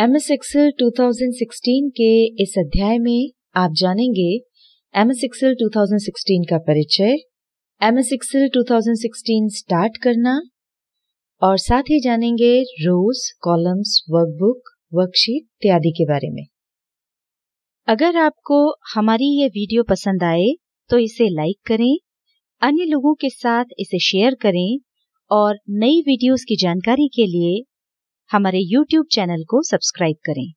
M S XL 2016 के इस अध्याय में आप जानेंगे एम एस एक्सएल का परिचय एम एस एक्सएल स्टार्ट करना और साथ ही जानेंगे रोज कॉलम्स वर्कबुक वर्कशीट इत्यादि के बारे में अगर आपको हमारी ये वीडियो पसंद आए तो इसे लाइक करें अन्य लोगों के साथ इसे शेयर करें और नई वीडियोस की जानकारी के लिए हमारे यूट्यूब चैनल को सब्सक्राइब करें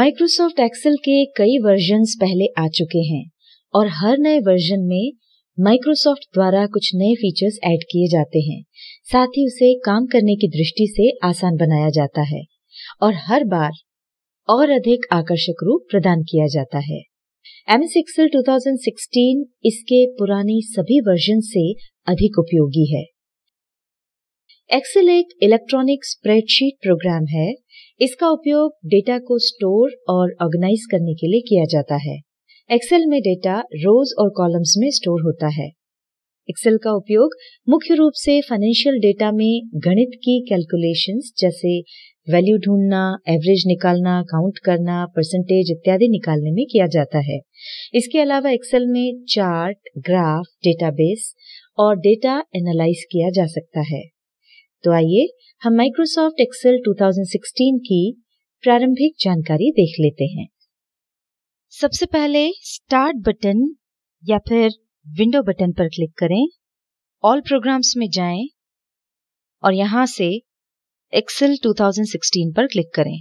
माइक्रोसॉफ्ट एक्सेल के कई वर्जन्स पहले आ चुके हैं और हर नए वर्जन में माइक्रोसॉफ्ट द्वारा कुछ नए फीचर्स ऐड किए जाते हैं साथ ही उसे काम करने की दृष्टि से आसान बनाया जाता है और हर बार और अधिक आकर्षक रूप प्रदान किया जाता है एम एस एक्सेल टू इसके पुराने सभी वर्जन से अधिक उपयोगी है एक्सेल एक इलेक्ट्रॉनिक स्प्रेडशीट प्रोग्राम है इसका उपयोग डेटा को स्टोर और ऑर्गेनाइज करने के लिए किया जाता है एक्सेल में डेटा रोज और कॉलम्स में स्टोर होता है एक्सेल का उपयोग मुख्य रूप से फाइनेंशियल डेटा में गणित की कैलकुलेशंस जैसे वैल्यू ढूंढना एवरेज निकालना काउंट करना परसेंटेज इत्यादि निकालने में किया जाता है इसके अलावा एक्सेल में चार्ट ग्राफ डेटाबेस और डेटा एनालाइज किया जा सकता है तो आइए हम माइक्रोसॉफ्ट एक्सेल 2016 की प्रारंभिक जानकारी देख लेते हैं सबसे पहले स्टार्ट बटन या फिर विंडो बटन पर क्लिक करें ऑल प्रोग्राम्स में जाएं और यहां से एक्सेल 2016 पर क्लिक करें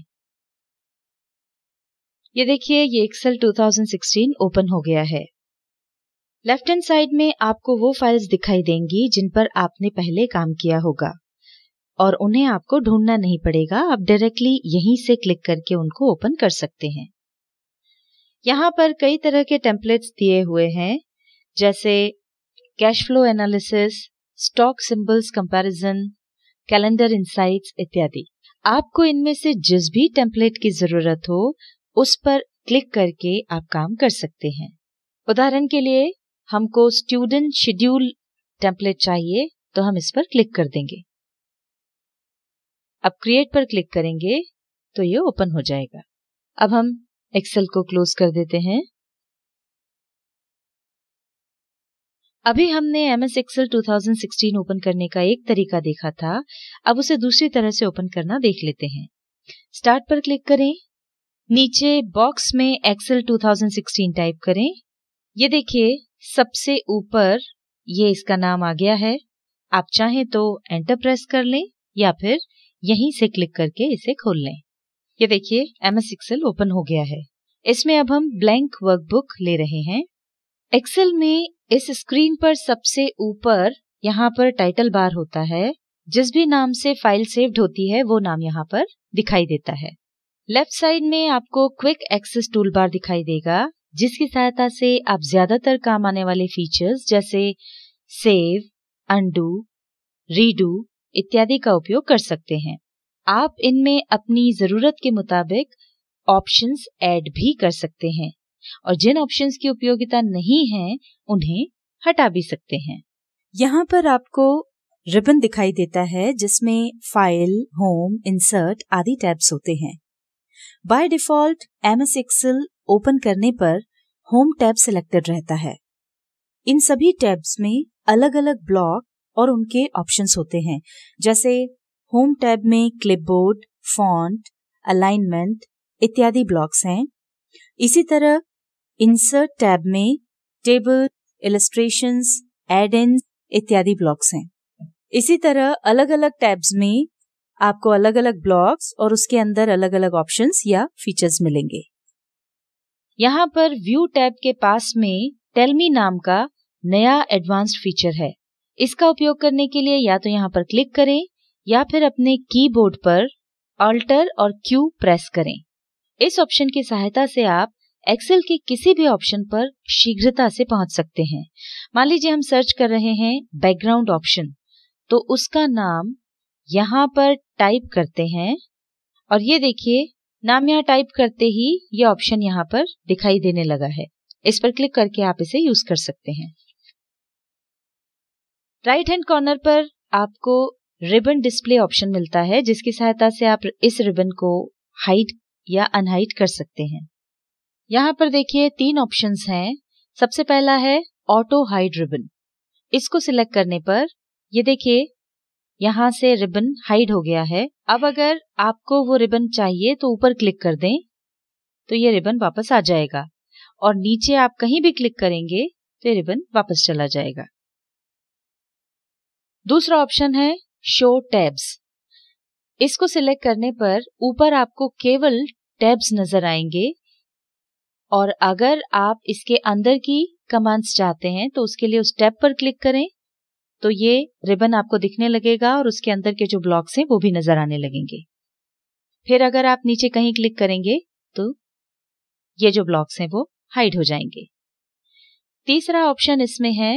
ये देखिए ये एक्सेल 2016 ओपन हो गया है लेफ्ट हैंड साइड में आपको वो फाइल्स दिखाई देंगी जिन पर आपने पहले काम किया होगा और उन्हें आपको ढूंढना नहीं पड़ेगा आप डायरेक्टली यहीं से क्लिक करके उनको ओपन कर सकते हैं यहाँ पर कई तरह के टेम्पलेट्स दिए हुए हैं जैसे cash flow analysis stock symbols comparison calendar insights इत्यादि आपको इनमें से जिस भी टेम्पलेट की जरूरत हो उस पर क्लिक करके आप काम कर सकते हैं उदाहरण के लिए हमको स्टूडेंट शेड्यूल टेम्पलेट चाहिए तो हम इस पर क्लिक कर देंगे अब क्रिएट पर क्लिक करेंगे तो ये ओपन हो जाएगा अब हम एक्सेल को क्लोज कर देते हैं अभी हमने M S Excel to open करने का एक तरीका देखा था अब उसे दूसरी तरह से ओपन करना देख लेते हैं स्टार्ट पर क्लिक करें नीचे बॉक्स में एक्सेल 2016 टाइप करें ये देखिए सबसे ऊपर ये इसका नाम आ गया है आप चाहें तो एंटर प्रेस कर लें या फिर यहीं से क्लिक करके इसे खोल लें ये देखिए एम एस एक्सेल ओपन हो गया है इसमें अब हम ब्लैंक वर्कबुक ले रहे हैं एक्सेल में इस स्क्रीन पर सबसे ऊपर यहाँ पर टाइटल बार होता है जिस भी नाम से फाइल सेव्ड होती है वो नाम यहाँ पर दिखाई देता है लेफ्ट साइड में आपको क्विक एक्सेस टूल बार दिखाई देगा जिसकी सहायता से आप ज्यादातर काम आने वाले फीचर्स जैसे सेव अंडू रीडू इत्यादि का उपयोग कर सकते हैं आप इनमें अपनी ज़रूरत के मुताबिक ऑप्शंस ऐड भी कर सकते हैं और जिन ऑप्शंस की उपयोगिता नहीं है उन्हें हटा भी सकते हैं यहाँ पर आपको रिबन दिखाई देता है जिसमें फाइल होम इंसर्ट आदि टैब्स होते हैं by default M S Excel open करने पर होम टैब सिलेक्टेड रहता है इन सभी टैब्स में अलग अलग ब्लॉक और उनके ऑप्शंस होते हैं जैसे होम टैब में क्लिपबोर्ड फॉन्ट अलाइनमेंट इत्यादि ब्लॉक्स हैं इसी तरह इंसर्ट टैब में टेबल इलेस्ट्रेशन एड इन इत्यादि ब्लॉक्स हैं इसी तरह अलग अलग टैब्स में आपको अलग अलग ब्लॉक्स और उसके अंदर अलग अलग ऑप्शंस या फीचर्स मिलेंगे यहाँ पर व्यू टैब के पास में टेलमी नाम का नया एडवांस्ड फीचर है इसका उपयोग करने के लिए या तो यहाँ पर क्लिक करें या फिर अपने कीबोर्ड पर अल्टर और क्यू प्रेस करें इस ऑप्शन की सहायता से आप एक्सेल के किसी भी ऑप्शन पर शीघ्रता से पहुंच सकते हैं मान लीजिए हम सर्च कर रहे हैं बैकग्राउंड ऑप्शन तो उसका नाम यहाँ पर टाइप करते हैं और ये देखिए नाम यहाँ टाइप करते ही ये ऑप्शन यहाँ पर दिखाई देने लगा है इस पर क्लिक करके आप इसे यूज कर सकते हैं राइट हैंड कॉर्नर पर आपको रिबन डिस्प्ले ऑप्शन मिलता है जिसकी सहायता से आप इस रिबन को हाइट या अनहाइट कर सकते हैं यहाँ पर देखिए तीन ऑप्शंस हैं सबसे पहला है ऑटो हाइड रिबन इसको सिलेक्ट करने पर ये देखिए यहाँ से रिबन हाइड हो गया है अब अगर आपको वो रिबन चाहिए तो ऊपर क्लिक कर दें तो ये रिबन वापस आ जाएगा और नीचे आप कहीं भी क्लिक करेंगे तो ये रिबन वापस चला जाएगा दूसरा ऑप्शन है शो टैब्स इसको सिलेक्ट करने पर ऊपर आपको केवल टैब्स नजर आएंगे और अगर आप इसके अंदर की कमांड्स चाहते हैं तो उसके लिए उस टैब पर क्लिक करें तो ये रिबन आपको दिखने लगेगा और उसके अंदर के जो ब्लॉक्स हैं वो भी नजर आने लगेंगे फिर अगर आप नीचे कहीं क्लिक करेंगे तो ये जो ब्लॉक्स हैं वो हाइड हो जाएंगे तीसरा ऑप्शन इसमें है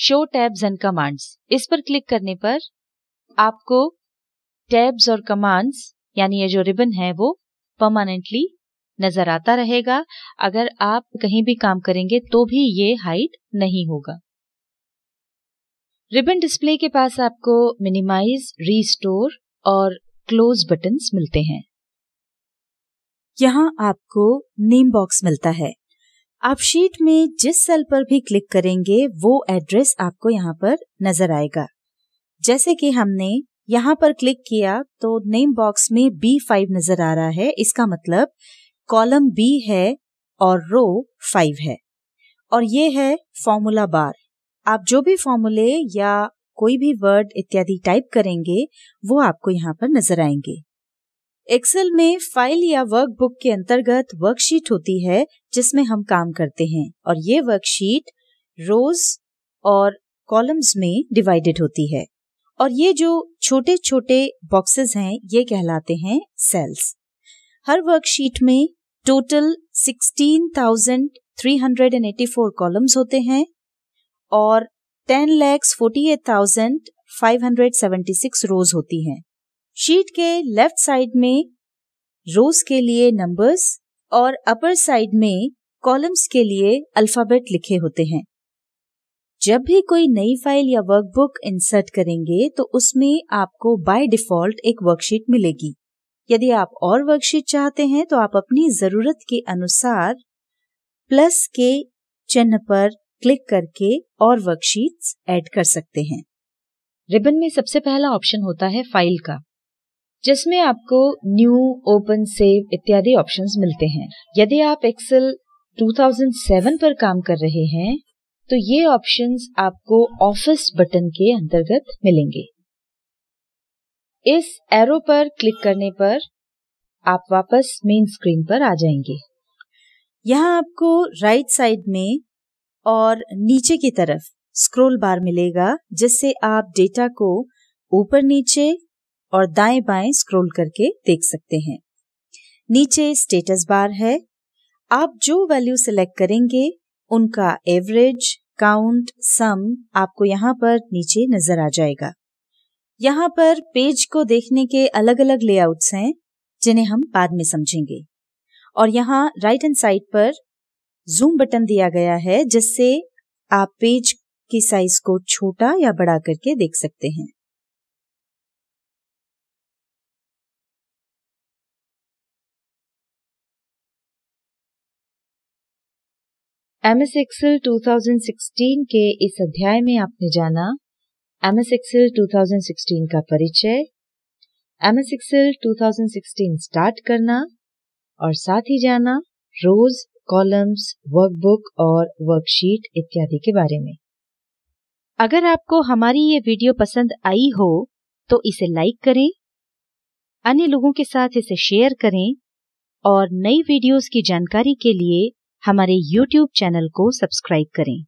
शो टैब्स एंड कमांड्स इस पर क्लिक करने पर आपको टैब्स और कमांड्स यानी ये जो रिबन है वो परमानेंटली नजर आता रहेगा अगर आप कहीं भी काम करेंगे तो भी ये हाइड नहीं होगा रिबन डिस्प्ले के पास आपको मिनिमाइज रीस्टोर और क्लोज बटन्स मिलते हैं यहाँ आपको नेम बॉक्स मिलता है आप शीट में जिस सेल पर भी क्लिक करेंगे वो एड्रेस आपको यहाँ पर नजर आएगा जैसे कि हमने यहाँ पर क्लिक किया तो नेम बॉक्स में B5 नजर आ रहा है इसका मतलब कॉलम B है और रो 5 है और ये है फॉर्मूला बार आप जो भी फॉर्मूले या कोई भी वर्ड इत्यादि टाइप करेंगे वो आपको यहाँ पर नजर आएंगे एक्सेल में फाइल या वर्कबुक के अंतर्गत वर्कशीट होती है जिसमें हम काम करते हैं और ये वर्कशीट रोज और कॉलम्स में डिवाइडेड होती है और ये जो छोटे छोटे बॉक्सेस हैं ये कहलाते हैं सेल्स हर वर्कशीट में टोटल 16,384 कॉलम्स होते हैं और ten lakhs forty eight thousand five hundred seventy six rows होती हैं शीट के लेफ्ट साइड में रोज के लिए नंबर्स और अपर साइड में कॉलम्स के लिए अल्फाबेट लिखे होते हैं जब भी कोई नई फाइल या वर्कबुक इंसर्ट करेंगे तो उसमें आपको बाय डिफॉल्ट एक वर्कशीट मिलेगी यदि आप और वर्कशीट चाहते हैं तो आप अपनी जरूरत के अनुसार प्लस के चिन्ह पर क्लिक करके और वर्कशीट्स ऐड कर सकते हैं रिबन में सबसे पहला ऑप्शन होता है फाइल का जिसमें आपको न्यू ओपन सेव इत्यादि ऑप्शंस मिलते हैं यदि आप एक्सेल 2007 पर काम कर रहे हैं तो ये ऑप्शंस आपको ऑफिस बटन के अंतर्गत मिलेंगे इस एरो पर क्लिक करने पर आप वापस मेन स्क्रीन पर आ जाएंगे यहाँ आपको राइट साइड में और नीचे की तरफ स्क्रॉल बार मिलेगा जिससे आप डेटा को ऊपर नीचे और दाएं बाएं स्क्रॉल करके देख सकते हैं नीचे स्टेटस बार है आप जो वैल्यू सिलेक्ट करेंगे उनका एवरेज काउंट सम आपको यहाँ पर नीचे नजर आ जाएगा यहाँ पर पेज को देखने के अलग अलग लेआउट्स हैं जिन्हें हम बाद में समझेंगे और यहाँ राइट हैंड साइड पर जूम बटन दिया गया है जिससे आप पेज की साइज को छोटा या बड़ा करके देख सकते हैं एम एस एक्सएल टू के इस अध्याय में आपने जाना एम एस एक्सएल टू का परिचय M S Excel two start करना और साथ ही जाना रोज कॉलम्स वर्कबुक और वर्कशीट इत्यादि के बारे में अगर आपको हमारी ये वीडियो पसंद आई हो तो इसे लाइक करें अन्य लोगों के साथ इसे शेयर करें और नई वीडियोस की जानकारी के लिए हमारे YouTube चैनल को सब्सक्राइब करें